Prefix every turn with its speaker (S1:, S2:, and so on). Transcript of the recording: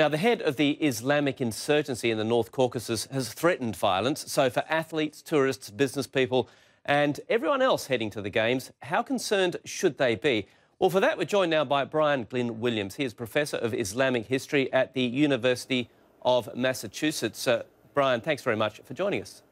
S1: Now, the head of the Islamic insurgency in the North Caucasus has threatened violence. So, for athletes, tourists, business people, and everyone else heading to the Games, how concerned should they be? Well, for that, we're joined now by Brian Glynn Williams. He is Professor of Islamic History at the University of Massachusetts. Uh, Brian, thanks very much for joining us.